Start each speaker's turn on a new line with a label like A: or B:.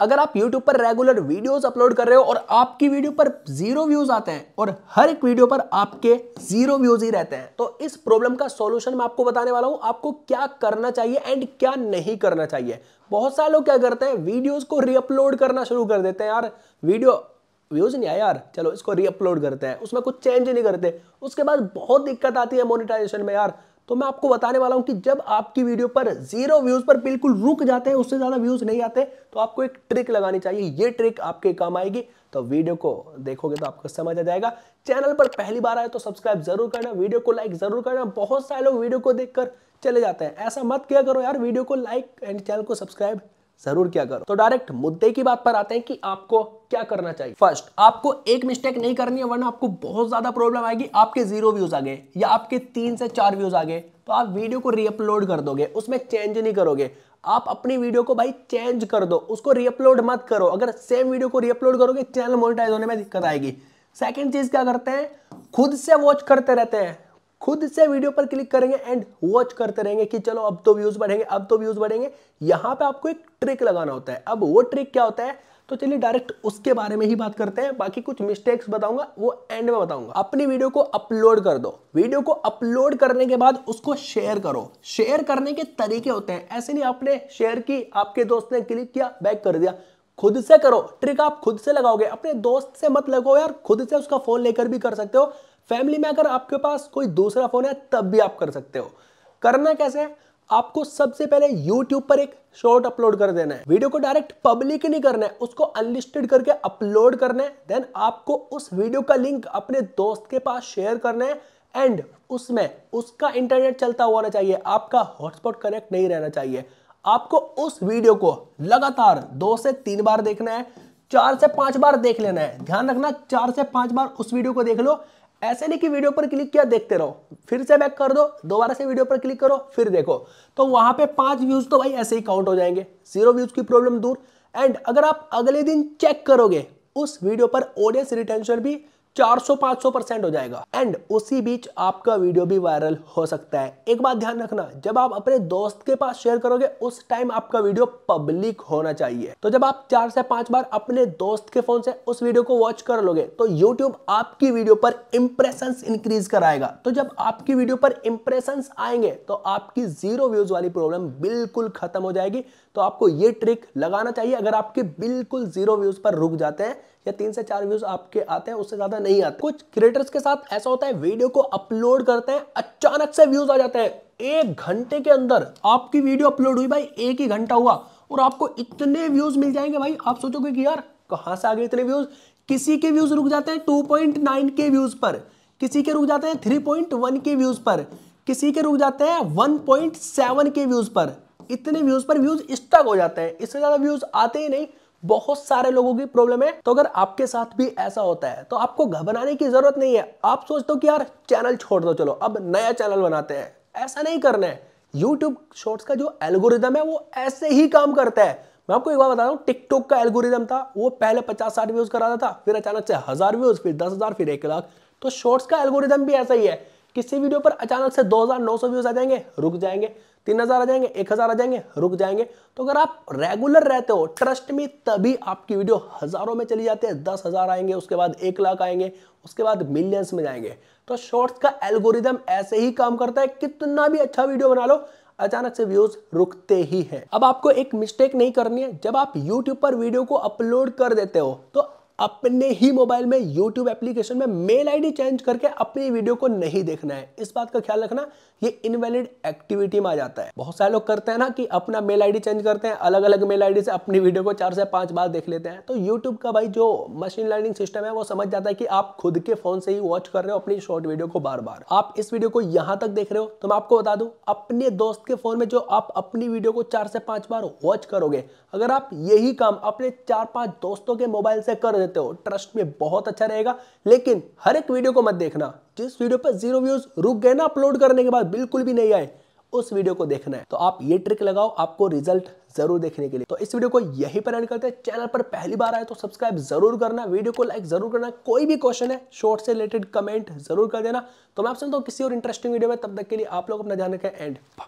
A: अगर आप YouTube पर रेगुलर वीडियोस अपलोड कर रहे हो और आपकी वीडियो पर जीरो व्यूज आते हैं और हर एक वीडियो पर आपके जीरो व्यूज ही रहते हैं तो इस प्रॉब्लम का सॉल्यूशन मैं आपको बताने वाला हूं आपको क्या करना चाहिए एंड क्या नहीं करना चाहिए बहुत सारे लोग क्या करते हैं वीडियोस को रीअपलोड करना शुरू कर देते हैं यार वीडियो व्यूज नहीं आया यार चलो इसको रीअपलोड करते हैं उसमें कुछ चेंज नहीं करते उसके बाद बहुत दिक्कत आती है मोनिटाइजेशन में यार तो मैं आपको बताने वाला हूं कि जब आपकी वीडियो पर जीरो व्यूज पर बिल्कुल रुक जाते हैं उससे ज़्यादा व्यूज नहीं आते तो आपको एक ट्रिक लगानी चाहिए ये ट्रिक आपके काम आएगी तो वीडियो को देखोगे तो आपको समझ आ जाएगा चैनल पर पहली बार आए तो सब्सक्राइब जरूर करना वीडियो को लाइक जरूर करना बहुत सारे लोग वीडियो को देखकर चले जाते हैं ऐसा मत किया करो यार वीडियो को लाइक एंड चैनल को सब्सक्राइब जरूर क्या करो तो डायरेक्ट मुद्दे की बात पर आते हैं कि आपको क्या करना चाहिए फर्स्ट आपको एक मिस्टेक नहीं करनी है वरना आपको बहुत ज्यादा प्रॉब्लम आएगी आपके जीरो व्यूज आ गए या आपके तीन से चार व्यूज आ गए तो आप वीडियो को रीअपलोड कर दोगे उसमें चेंज नहीं करोगे आप अपनी वीडियो को भाई चेंज कर दो उसको रीअपलोड मत करो अगर सेम वीडियो को रीअपलोड करोगे चैनल मोनिटाइज होने में दिक्कत आएगी सेकेंड चीज क्या करते हैं खुद से वॉच करते रहते हैं खुद से वीडियो पर क्लिक करेंगे एंड वॉच करते रहेंगे कि चलो अब तो व्यूज बढ़ेंगे अब तो व्यूज बढ़ेंगे यहां पे आपको एक ट्रिक लगाना होता है अब वो ट्रिक क्या होता है तो चलिए डायरेक्ट उसके बारे में ही बात करते हैं बाकी कुछ मिस्टेक्स बताऊंगा वो एंड में बताऊंगा अपनी वीडियो को अपलोड कर दो वीडियो को अपलोड करने के बाद उसको शेयर करो शेयर करने के तरीके होते हैं ऐसे नहीं आपने शेयर की आपके दोस्त ने क्लिक किया बैक कर दिया खुद से करो ट्रिक आप खुद से लगाओगे अपने दोस्त से मत लगाओ यार खुद से उसका फोन लेकर भी कर सकते हो फैमिली में अगर आपके पास कोई दूसरा फोन है तब भी आप कर सकते हो करना कैसे है आपको सबसे पहले YouTube पर एक शॉर्ट अपलोड कर देना है वीडियो को डायरेक्ट पब्लिक नहीं करना है उसको अनलिस्टेड करके अपलोड करना है देन आपको उस वीडियो का लिंक अपने दोस्त के पास शेयर करना है एंड उसमें उसका इंटरनेट चलता हुआ होना चाहिए आपका हॉटस्पॉट कनेक्ट नहीं रहना चाहिए आपको उस वीडियो को लगातार दो से तीन बार देखना है चार से पांच बार देख लेना है ध्यान रखना चार से पांच बार उस वीडियो को देख लो ऐसे नहीं कि वीडियो पर क्लिक किया देखते रहो फिर से बैक कर दो दोबारा से वीडियो पर क्लिक करो फिर देखो तो वहां पे पांच व्यूज तो भाई ऐसे ही काउंट हो जाएंगे जीरो व्यूज की प्रॉब्लम दूर एंड अगर आप अगले दिन चेक करोगे उस वीडियो पर ऑडियंस रिटेंशन भी 400-500 परसेंट हो जाएगा एंड उसी बीच आपका वीडियो भी वायरल हो सकता है एक बात ध्यान रखना जब आप अपने दोस्त के पास शेयर करोगे उस टाइम आपका वीडियो पब्लिक होना चाहिए तो जब आप चार से पांच बार अपने दोस्त के फोन से उस वीडियो को वॉच कर लोगे तो यूट्यूब आपकी वीडियो पर इंप्रेशन इंक्रीज कराएगा तो जब आपकी वीडियो पर इंप्रेशन आएंगे तो आपकी जीरो व्यूज वाली प्रॉब्लम बिल्कुल खत्म हो जाएगी तो आपको ये ट्रिक लगाना चाहिए अगर आपके बिल्कुल जीरो व्यूज पर रुक जाते हैं या तीन से चार व्यूज आपके आते हैं उससे ज्यादा नहीं आते कुछ क्रिएटर्स के साथ ऐसा होता है वीडियो को अपलोड करते हैं अचानक से व्यूज आ जाते हैं एक घंटे के अंदर आपकी वीडियो अपलोड हुई भाई एक ही घंटा हुआ और आपको इतने व्यूज मिल जाएंगे भाई आप सोचोगे कि यार कहां से आ गए इतने व्यूज किसी के व्यूज रुक जाते हैं 2.9 के व्यूज पर किसी के रुक जाते हैं 3.1 के व्यूज पर किसी के रुक जाते हैं 1.7 के व्यूज पर इतने व्यूज पर व्यूज स्टक हो जाते हैं इससे ज़्यादा व्यूज आते ही नहीं बहुत सारे लोगों की प्रॉब्लम है तो अगर आपके साथ भी ऐसा होता है तो आपको घबराने की जरूरत नहीं है आप सोचते हो कि यार चैनल छोड़ दो चलो अब नया चैनल बनाते हैं ऐसा नहीं करना है यूट्यूब शॉर्ट्स का जो एल्गोरिदम है वो ऐसे ही काम करता है मैं आपको एक बार बता रहा हूँ टिकटॉक का एल्गोरिदम था वो पहले पचास साठ व्यूज कराता था फिर अचानक से हजार व्यूज फिर दस हजार फिर एक लाख तो शॉर्ट्स का एल्गोरिदम भी ऐसा ही है किसी वीडियो पर अचानक से दो व्यूज आ जाएंगे रुक जाएंगे तीन हज़ार आ जाएंगे एक हज़ार आ जाएंगे रुक जाएंगे तो अगर आप रेगुलर रहते हो ट्रस्ट में तभी आपकी वीडियो हज़ारों में चली जाती है दस हज़ार आएंगे उसके बाद एक लाख आएंगे उसके बाद मिलियंस में जाएंगे तो शॉर्ट्स का एल्गोरिदम ऐसे ही काम करता है कितना भी अच्छा वीडियो बना लो अचानक से व्यूज रुकते ही है अब आपको एक मिस्टेक नहीं करनी है जब आप YouTube पर वीडियो को अपलोड कर देते हो तो अपने ही मोबाइल में यूट्यूब एप्लीकेशन में मेल आईडी चेंज करके अपनी वीडियो को नहीं देखना है इस बात का ख्याल रखना ये इनवैलिड एक्टिविटी में आ जाता है बहुत सारे लोग करते हैं ना कि अपना मेल आईडी चेंज करते हैं अलग अलग मेल आईडी से अपनी वीडियो को चार से पांच बार देख लेते हैं तो यूट्यूब का भाई जो मशीन लर्निंग सिस्टम है वो समझ जाता है कि आप खुद के फोन से ही वॉच कर रहे हो अपनी शॉर्ट वीडियो को बार बार आप इस वीडियो को यहां तक देख रहे हो तो मैं आपको बता दू अपने दोस्त के फोन में जो आप अपनी वीडियो को चार से पांच बार वॉच करोगे अगर आप यही काम अपने चार पांच दोस्तों के मोबाइल से कर देते हो ट्रस्ट में बहुत अच्छा रहेगा लेकिन हर एक वीडियो को मत देखना जिस वीडियो पर जीरो व्यूज रुक गए ना अपलोड करने के बाद बिल्कुल भी नहीं आए उस वीडियो को देखना है तो आप ये ट्रिक लगाओ आपको रिजल्ट जरूर देखने के लिए तो इस वीडियो को यही पर एंड करते हैं चैनल पर पहली बार आए तो सब्सक्राइब जरूर करना वीडियो को लाइक जरूर करना कोई भी क्वेश्चन है शॉर्ट से रिलेटेड कमेंट जरूर कर देना तो मैं आपसे तो किसी और इंटरेस्टिंग वीडियो में तब तक के लिए आप लोग अपना ध्यान रखें एंड